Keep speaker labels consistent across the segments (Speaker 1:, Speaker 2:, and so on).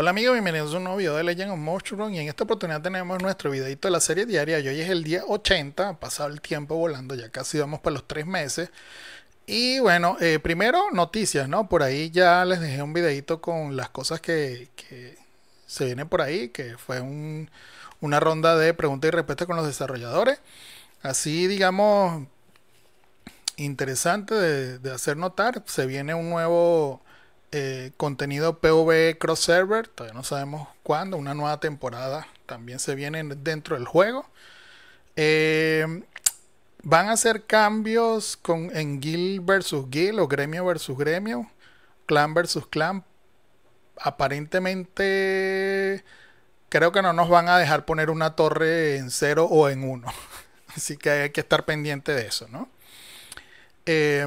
Speaker 1: Hola amigos, bienvenidos a un nuevo video de Legend of Mushroom y en esta oportunidad tenemos nuestro videito de la serie diaria y hoy es el día 80, ha pasado el tiempo volando, ya casi vamos para los 3 meses y bueno, eh, primero noticias, ¿no? Por ahí ya les dejé un videito con las cosas que, se vienen por ahí, que fue una ronda de preguntas y respuestas con los desarrolladores, así digamos interesante de, de hacer notar, se viene un nuevo eh, contenido PvE cross server, todavía no sabemos cuándo, una nueva temporada también se viene dentro del juego. Eh, van a hacer cambios con, en guild versus guild o gremio versus gremio, clan versus clan. Aparentemente creo que no nos van a dejar poner una torre en cero o en uno... Así que hay que estar pendiente de eso, ¿no? Eh,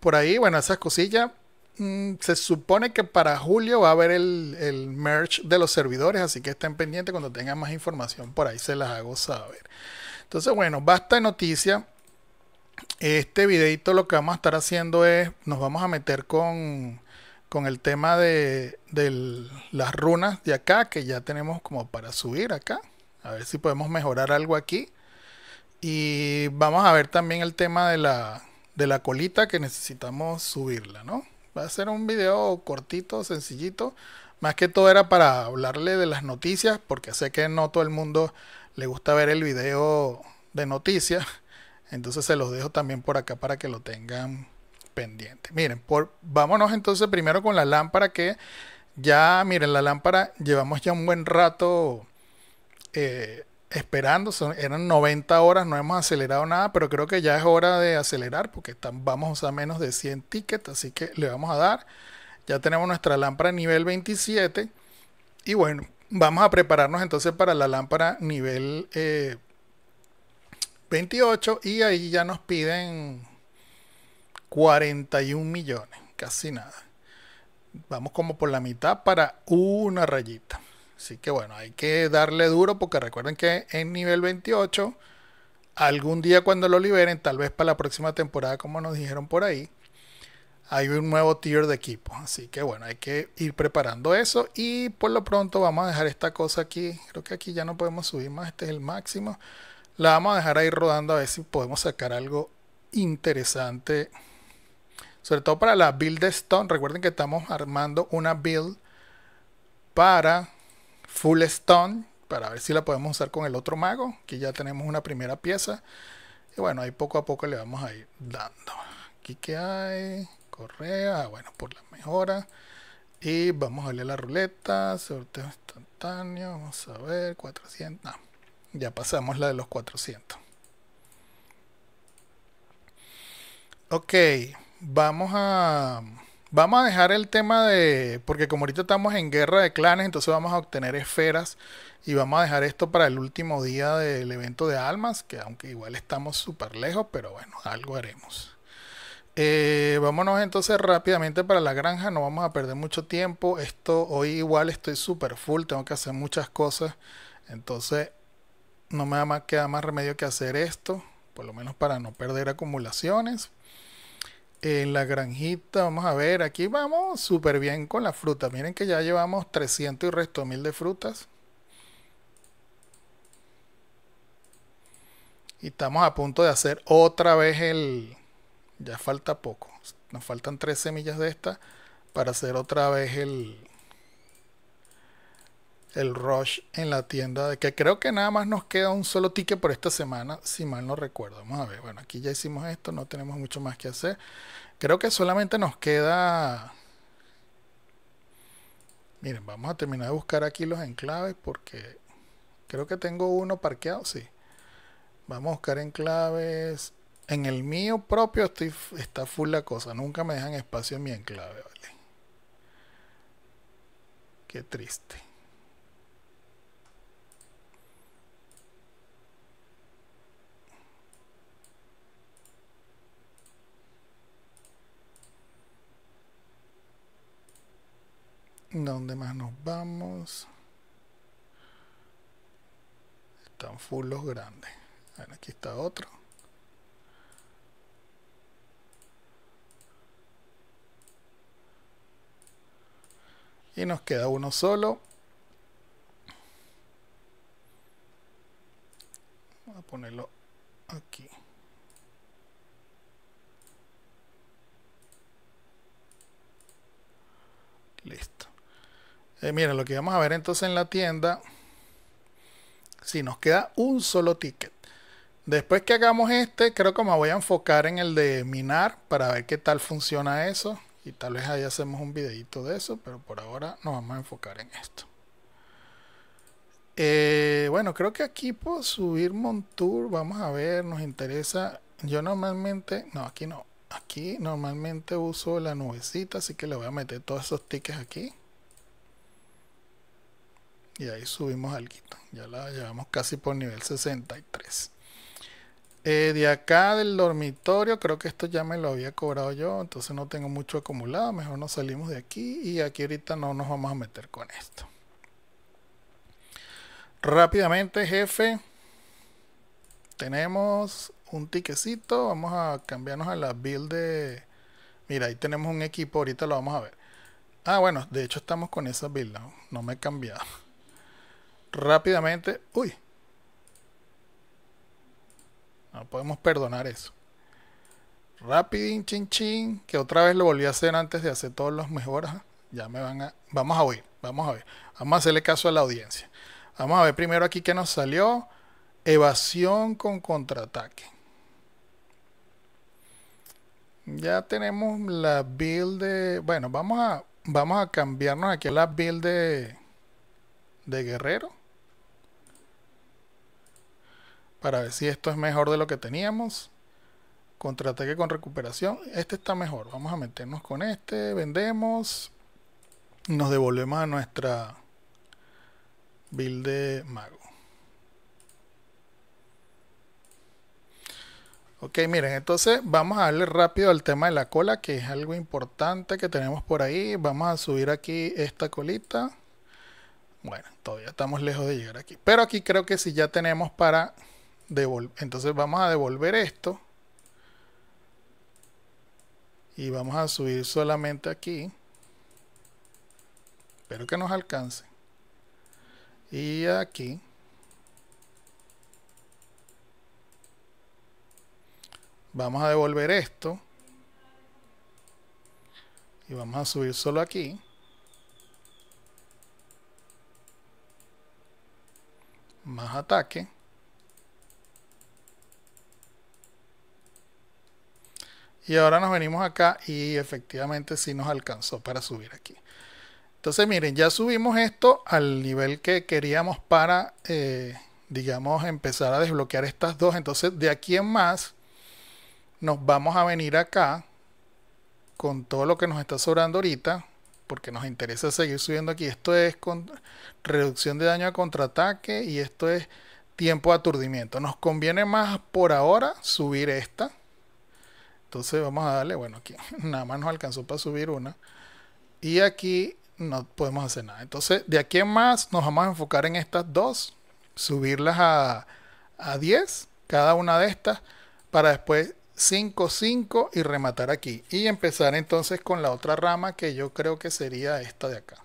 Speaker 1: por ahí, bueno, esas cosillas Mm, se supone que para julio va a haber el, el merge de los servidores, así que estén pendientes cuando tengan más información, por ahí se las hago saber. Entonces, bueno, basta de noticias. Este videito lo que vamos a estar haciendo es, nos vamos a meter con, el tema de, las runas de acá, que ya tenemos como para subir acá. A ver si podemos mejorar algo aquí. Y vamos a ver también el tema de la colita que necesitamos subirla, ¿no? Va a ser un video cortito, sencillito. Más que todo era para hablarle de las noticias, porque sé que no todo el mundo le gusta ver el video de noticias. Entonces se los dejo también por acá para que lo tengan pendiente. Miren, por, vámonos entonces primero con la lámpara que ya, miren, la lámpara llevamos ya un buen rato eh, esperando, eran 90 horas, no hemos acelerado nada, pero creo que ya es hora de acelerar porque vamos a menos de 100 tickets, así que le vamos a dar. Ya tenemos nuestra lámpara nivel 27 y bueno, vamos a prepararnos entonces para la lámpara nivel 28 eh, y ahí ya nos piden 41 millones, casi nada. Vamos como por la mitad para una rayita. Así que bueno, hay que darle duro porque recuerden que en nivel 28, algún día cuando lo liberen, tal vez para la próxima temporada, como nos dijeron por ahí, hay un nuevo tier de equipo. Así que bueno, hay que ir preparando eso. Y por lo pronto vamos a dejar esta cosa aquí. Creo que aquí ya no podemos subir más. Este es el máximo. La vamos a dejar ahí rodando a ver si podemos sacar algo interesante. Sobre todo para la build de Stone. Recuerden que estamos armando una build para Full Stone para ver si la podemos usar con el otro mago. Aquí ya tenemos una primera pieza. Y bueno, ahí poco a poco le vamos a ir dando. Aquí que hay, correa, ah, bueno, por la mejora. Y vamos a darle la ruleta, sorteo instantáneo, vamos a ver, 400, ya pasamos la de los 400. Ok, vamos a... Vamos a dejar el tema de, porque como ahorita estamos en guerra de clanes, entonces vamos a obtener esferas y vamos a dejar esto para el último día del evento de almas, que aunque igual estamos súper lejos, pero bueno, algo haremos. Eh, vámonos entonces rápidamente para la granja, no vamos a perder mucho tiempo. Esto hoy igual estoy súper full, tengo que hacer muchas cosas, entonces no me queda más remedio que hacer esto, por lo menos para no perder acumulaciones, en la granjita, vamos a ver, aquí vamos súper bien con la fruta. Miren que ya llevamos 300 y resto mil de frutas. Y estamos a punto de hacer otra vez el... Ya falta poco. Nos faltan tres semillas de esta para hacer otra vez el, el rush en la tienda, de que creo que nada más nos queda un solo ticket por esta semana, si mal no recuerdo. Vamos a ver, bueno, aquí ya hicimos esto, no tenemos mucho más que hacer. Creo que solamente nos queda... Miren, vamos a terminar de buscar aquí los enclaves porque creo que tengo uno parqueado, sí. Vamos a buscar enclaves. En el mío propio estoy, está full la cosa, nunca me dejan espacio en mi enclave, Qué triste. ¿Dónde más nos vamos? Están full los grandes. aquí está otro. Y nos queda uno solo. vamos a ponerlo aquí. Listo. Eh, miren, lo que vamos a ver entonces en la tienda, si nos queda un solo ticket. Después que hagamos este, creo que me voy a enfocar en el de minar para ver qué tal funciona eso. Y tal vez ahí hacemos un videito de eso, pero por ahora nos vamos a enfocar en esto. Eh, bueno, creo que aquí puedo subir Montour. Vamos a ver, nos interesa. Yo normalmente, no, aquí no. Aquí normalmente uso la nubecita, así que le voy a meter todos esos tickets aquí y ahí subimos algo. Ya la llevamos casi por nivel 63. Eh, de acá del dormitorio, creo que esto ya me lo había cobrado yo, entonces no tengo mucho acumulado, mejor nos salimos de aquí y aquí ahorita no nos vamos a meter con esto. Rápidamente, jefe, tenemos un tiquecito, vamos a cambiarnos a la build de... Mira, ahí tenemos un equipo, ahorita lo vamos a ver. Ah, bueno, de hecho estamos con esa build, no, no me he cambiado rápidamente. Uy. No podemos perdonar eso. Rapidín, chin, chin. Que otra vez lo volví a hacer antes de hacer todos los mejoras. Ya me van a... Vamos a oír. Vamos a ver. Vamos a hacerle caso a la audiencia. Vamos a ver primero aquí que nos salió. Evasión con contraataque. Ya tenemos la build de... Bueno, vamos a, vamos a cambiarnos aquí la build de, de guerrero para ver si esto es mejor de lo que teníamos. Contraataque con recuperación. Este está mejor. Vamos a meternos con este. Vendemos. Nos devolvemos a nuestra build de mago. Ok, miren, entonces vamos a darle rápido al tema de la cola, que es algo importante que tenemos por ahí. Vamos a subir aquí esta colita. Bueno, todavía estamos lejos de llegar aquí. Pero aquí creo que si ya tenemos para entonces vamos a devolver esto y vamos a subir solamente aquí espero que nos alcance y aquí vamos a devolver esto y vamos a subir solo aquí más ataque Y ahora nos venimos acá y efectivamente sí nos alcanzó para subir aquí. Entonces miren, ya subimos esto al nivel que queríamos para, eh, digamos, empezar a desbloquear estas dos. Entonces de aquí en más nos vamos a venir acá con todo lo que nos está sobrando ahorita. Porque nos interesa seguir subiendo aquí. Esto es con reducción de daño a contraataque y esto es tiempo de aturdimiento. Nos conviene más por ahora subir esta entonces vamos a darle, bueno, aquí nada más nos alcanzó para subir una. Y aquí no podemos hacer nada. Entonces de aquí en más nos vamos a enfocar en estas dos. Subirlas a, a 10, cada una de estas, para después 5, 5 y rematar aquí. Y empezar entonces con la otra rama que yo creo que sería esta de acá.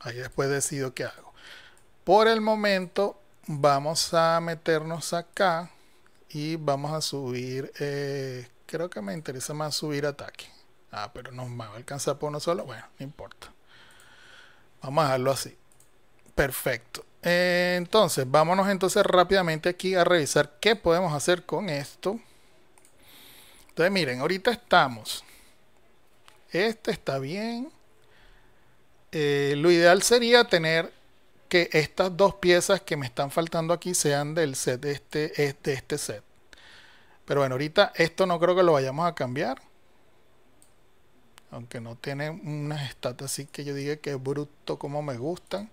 Speaker 1: Ahí después decido qué hago. Por el momento vamos a meternos acá. Y vamos a subir, eh, creo que me interesa más subir ataque. Ah, pero nos va a alcanzar por uno solo. Bueno, no importa. Vamos a dejarlo así. Perfecto. Eh, entonces, vámonos entonces rápidamente aquí a revisar qué podemos hacer con esto. Entonces, miren, ahorita estamos. Este está bien. Eh, lo ideal sería tener que estas dos piezas que me están faltando aquí sean del set de este, de este set. Pero bueno, ahorita esto no creo que lo vayamos a cambiar. Aunque no tiene unas estatas así que yo diga que es bruto como me gustan.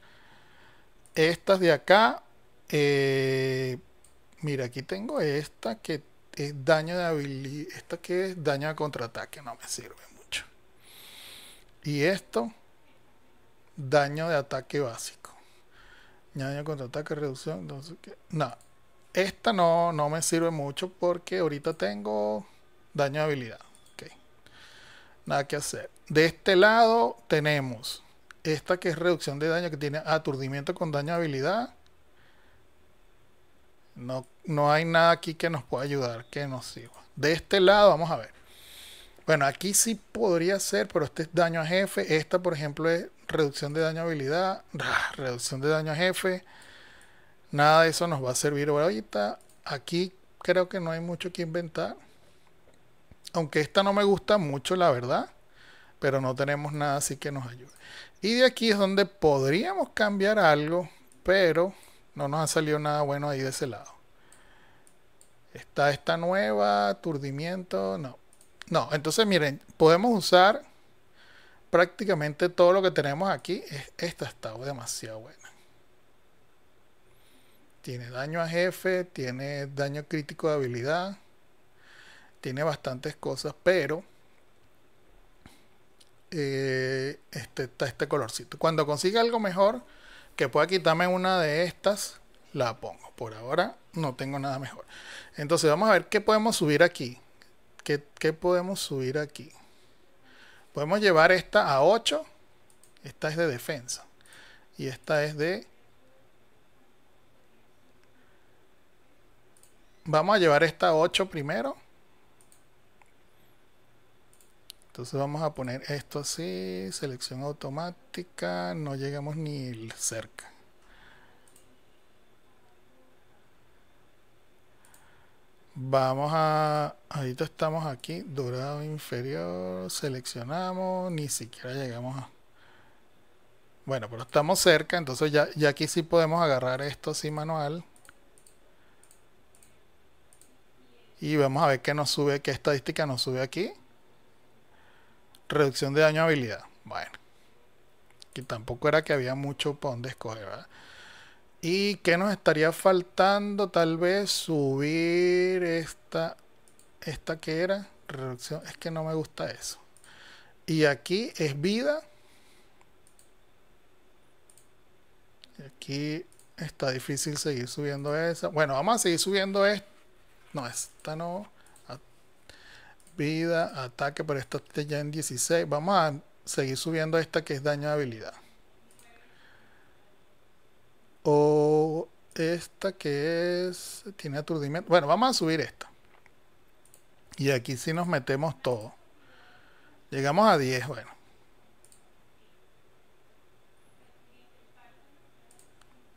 Speaker 1: Estas de acá. Eh, mira, aquí tengo esta que es daño de habilidad. Esta que es daño de contraataque. No me sirve mucho. Y esto. Daño de ataque básico contra ataque, reducción. No. Esta no, no me sirve mucho porque ahorita tengo daño de habilidad. Okay. Nada que hacer. De este lado tenemos esta que es reducción de daño que tiene aturdimiento con daño de habilidad. No, no hay nada aquí que nos pueda ayudar, que nos sirva. De este lado, vamos a ver. Bueno, aquí sí podría ser, pero este es daño a jefe. Esta, por ejemplo, es reducción de daño a habilidad, reducción de daño a jefe. Nada de eso nos va a servir ahorita. Aquí creo que no hay mucho que inventar. Aunque esta no me gusta mucho, la verdad. Pero no tenemos nada así que nos ayude. Y de aquí es donde podríamos cambiar algo. Pero no nos ha salido nada bueno ahí de ese lado. Está esta nueva, aturdimiento, no. No, entonces miren, podemos usar prácticamente todo lo que tenemos aquí. es Esta está demasiado buena. Tiene daño a jefe, tiene daño crítico de habilidad, tiene bastantes cosas, pero eh, este, está este colorcito. Cuando consiga algo mejor, que pueda quitarme una de estas, la pongo. Por ahora no tengo nada mejor. Entonces vamos a ver qué podemos subir aquí. ¿Qué, qué podemos subir aquí? Podemos llevar esta a 8. Esta es de defensa. Y esta es de... Vamos a llevar esta a 8 primero. Entonces vamos a poner esto así, selección automática, no llegamos ni cerca. Vamos a. Ahorita estamos aquí, dorado inferior, seleccionamos, ni siquiera llegamos a. Bueno, pero estamos cerca, entonces ya, ya aquí sí podemos agarrar esto así manual. Y vamos a ver qué nos sube, qué estadística nos sube aquí. Reducción de daño a habilidad. Bueno. Que tampoco era que había mucho para donde escoger, ¿verdad? Y que nos estaría faltando tal vez subir esta, esta que era, reducción, es que no me gusta eso. Y aquí es vida. Aquí está difícil seguir subiendo esa. Bueno, vamos a seguir subiendo esta. No, esta no. Vida, ataque, pero esta está ya en 16. Vamos a seguir subiendo esta que es daño de habilidad. O esta que es, tiene aturdimiento. Bueno, vamos a subir esta. Y aquí sí nos metemos todo. Llegamos a 10, bueno.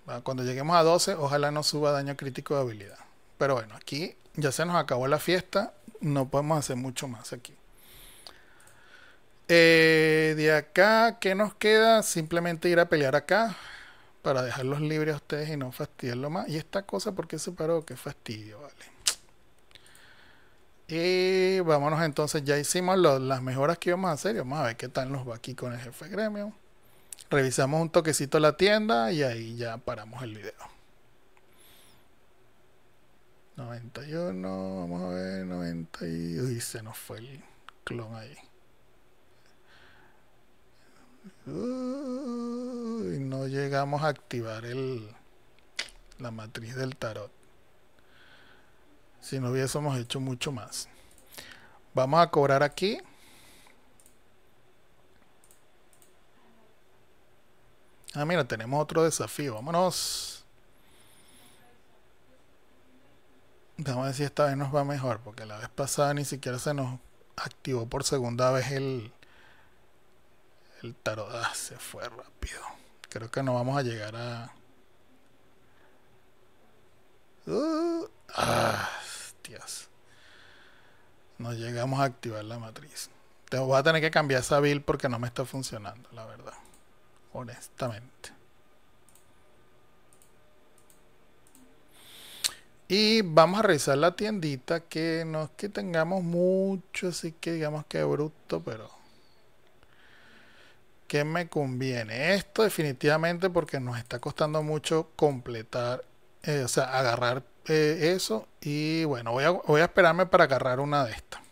Speaker 1: Ah, cuando lleguemos a 12, ojalá no suba daño crítico de habilidad. Pero bueno, aquí ya se nos acabó la fiesta. No podemos hacer mucho más aquí. Eh, de acá, ¿qué nos queda? Simplemente ir a pelear acá para dejarlos libres a ustedes y no fastidiarlo más. Y esta cosa, ¿por qué se paró? Qué fastidio, vale. Y vámonos entonces, ya hicimos las mejoras que íbamos a hacer. Y vamos a ver qué tal nos va aquí con el jefe gremio. Revisamos un toquecito la tienda y ahí ya paramos el video. 91, vamos a ver, 90 y... se nos fue el clon ahí y no llegamos a activar el, la matriz del tarot. Si no hubiésemos hecho mucho más. Vamos a cobrar aquí. Ah, mira, tenemos otro desafío. Vámonos. Vamos a ver si esta vez nos va mejor, porque la vez pasada ni siquiera se nos activó por segunda vez el, el tarot ah, se fue rápido. Creo que no vamos a llegar a. Uh, ah, No llegamos a activar la matriz. Te voy a tener que cambiar esa build porque no me está funcionando, la verdad. Honestamente. Y vamos a revisar la tiendita, que no es que tengamos mucho, así que digamos que bruto, pero... ¿Qué me conviene? Esto definitivamente porque nos está costando mucho completar, eh, o sea, agarrar eh, eso. Y bueno, voy a, voy a esperarme para agarrar una de estas.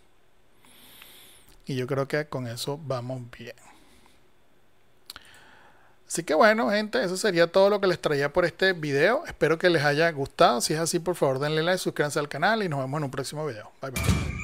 Speaker 1: Y yo creo que con eso vamos bien. Así que bueno, gente, eso sería todo lo que les traía por este video. Espero que les haya gustado. Si es así, por favor, denle like, suscríbanse al canal y nos vemos en un próximo video. Bye bye.